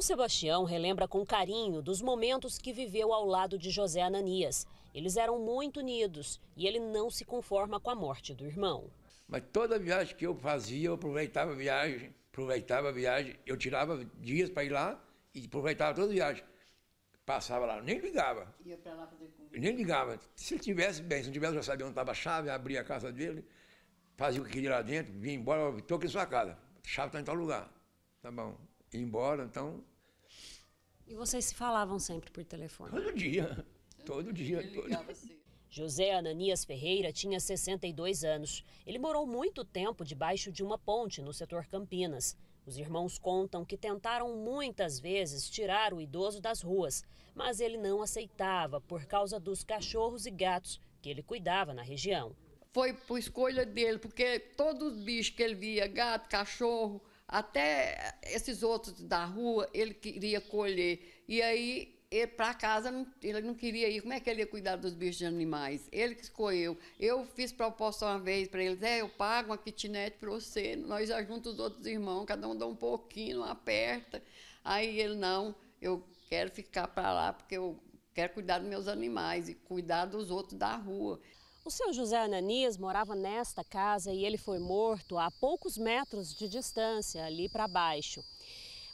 O Sebastião relembra com carinho dos momentos que viveu ao lado de José Ananias. Eles eram muito unidos e ele não se conforma com a morte do irmão. Mas toda viagem que eu fazia, eu aproveitava a viagem, aproveitava a viagem, eu tirava dias para ir lá e aproveitava toda a viagem. Passava lá, nem ligava. Ia para lá fazer comida? Nem ligava. Se ele tivesse bem, se não tivesse, eu sabia onde estava a chave, abria a casa dele, fazia o que queria lá dentro, vinha embora, estou aqui em sua casa, a chave está em tal lugar. Tá bom. Ia embora, então e vocês se falavam sempre por telefone? Todo dia. Todo dia. Ele todo... Assim. José Ananias Ferreira tinha 62 anos. Ele morou muito tempo debaixo de uma ponte no setor Campinas. Os irmãos contam que tentaram muitas vezes tirar o idoso das ruas, mas ele não aceitava por causa dos cachorros e gatos que ele cuidava na região. Foi por escolha dele, porque todos os bichos que ele via, gato, cachorro, até esses outros da rua, ele queria colher. E aí para casa ele não queria ir. Como é que ele ia cuidar dos bichos de animais? Ele que escolheu. Eu fiz proposta uma vez para eles: é, eu pago uma kitnet para você, nós já juntos os outros irmãos, cada um dá um pouquinho, não aperta. Aí ele: não, eu quero ficar para lá porque eu quero cuidar dos meus animais e cuidar dos outros da rua. O seu José Ananias morava nesta casa e ele foi morto a poucos metros de distância, ali para baixo,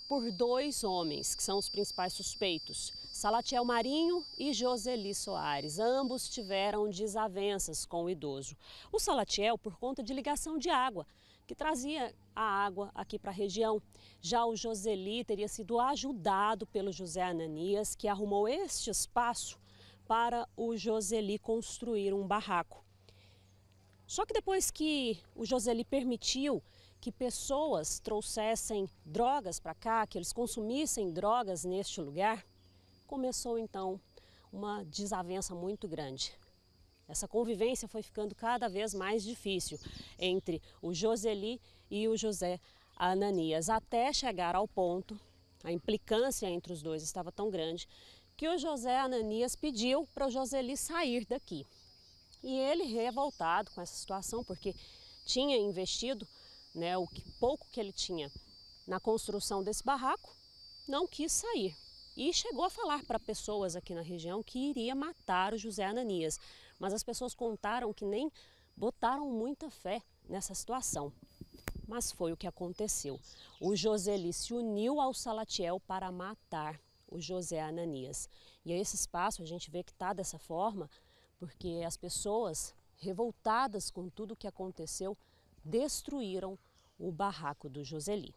por dois homens que são os principais suspeitos, Salatiel Marinho e Joseli Soares. Ambos tiveram desavenças com o idoso. O Salatiel por conta de ligação de água, que trazia a água aqui para a região. Já o Joseli teria sido ajudado pelo José Ananias, que arrumou este espaço para o Joseli construir um barraco. Só que depois que o Joseli permitiu que pessoas trouxessem drogas para cá, que eles consumissem drogas neste lugar, começou então uma desavença muito grande. Essa convivência foi ficando cada vez mais difícil entre o Joseli e o José Ananias, até chegar ao ponto, a implicância entre os dois estava tão grande que o José Ananias pediu para o Joseli sair daqui. E ele, revoltado com essa situação, porque tinha investido né, o que, pouco que ele tinha na construção desse barraco, não quis sair. E chegou a falar para pessoas aqui na região que iria matar o José Ananias, mas as pessoas contaram que nem botaram muita fé nessa situação. Mas foi o que aconteceu. O Joseli se uniu ao Salatiel para matar o José Ananias. E esse espaço a gente vê que está dessa forma porque as pessoas revoltadas com tudo o que aconteceu destruíram o barraco do Joseli.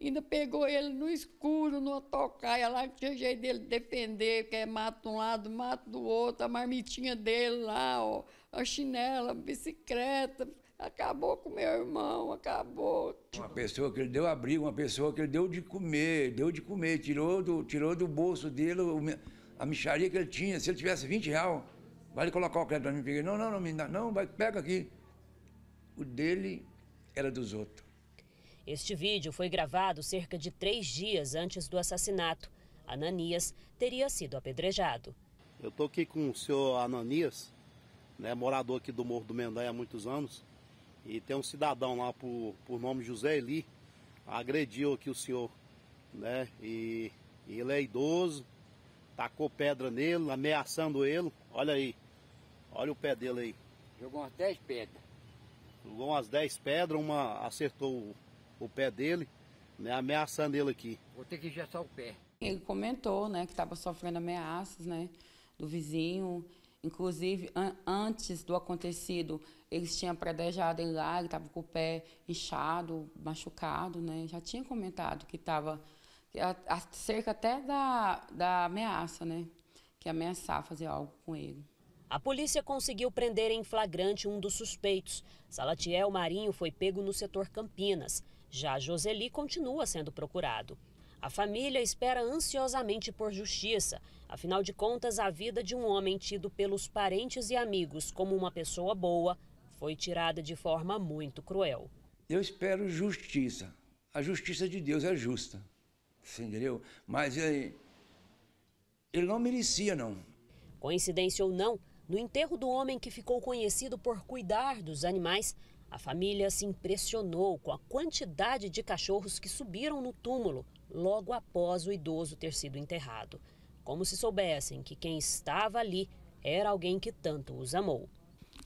Ainda pegou ele no escuro, numa tocaia lá, que tinha jeito dele defender, que é mato de um lado, mato do outro, a marmitinha dele lá, ó, a chinela, a bicicleta, acabou com meu irmão, acabou. Uma pessoa que ele deu abrigo, uma pessoa que ele deu de comer, deu de comer, tirou do, tirou do bolso dele a micharia que ele tinha. Se ele tivesse 20 reais, vai colocar o crédito para mim. Peguei, não, não, não me dá, não, vai, pega aqui. O dele era dos outros. Este vídeo foi gravado cerca de três dias antes do assassinato. Ananias teria sido apedrejado. Eu estou aqui com o senhor Ananias, né, morador aqui do Morro do Mendanha há muitos anos. E tem um cidadão lá por, por nome José Eli, agrediu aqui o senhor, né? E, e ele é idoso, tacou pedra nele, ameaçando ele. Olha aí, olha o pé dele aí. Jogou umas 10 pedras. Jogou umas 10 pedras, uma acertou o, o pé dele, né? Ameaçando ele aqui. Vou ter que injetar o pé. Ele comentou, né, que estava sofrendo ameaças, né, do vizinho. Inclusive, an antes do acontecido, eles tinham predejado ele lá, ele estava com o pé inchado, machucado, né? Já tinha comentado que estava cerca até da, da ameaça, né? Que ameaçar fazer algo com ele. A polícia conseguiu prender em flagrante um dos suspeitos. Salatiel Marinho foi pego no setor Campinas. Já Joseli continua sendo procurado. A família espera ansiosamente por justiça. Afinal de contas, a vida de um homem tido pelos parentes e amigos como uma pessoa boa foi tirada de forma muito cruel. Eu espero justiça. A justiça de Deus é justa. entendeu? Mas ele, eh, ele não merecia, não. Coincidência ou não, no enterro do homem que ficou conhecido por cuidar dos animais, a família se impressionou com a quantidade de cachorros que subiram no túmulo logo após o idoso ter sido enterrado, como se soubessem que quem estava ali era alguém que tanto os amou.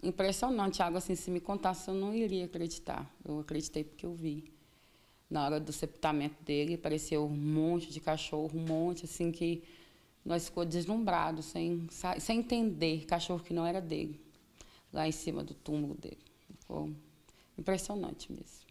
Impressionante, Thiago, assim, se me contasse eu não iria acreditar. Eu acreditei porque eu vi. Na hora do sepultamento dele, apareceu um monte de cachorro, um monte assim que nós ficou deslumbrado, sem, sem entender, cachorro que não era dele, lá em cima do túmulo dele. Ficou impressionante mesmo.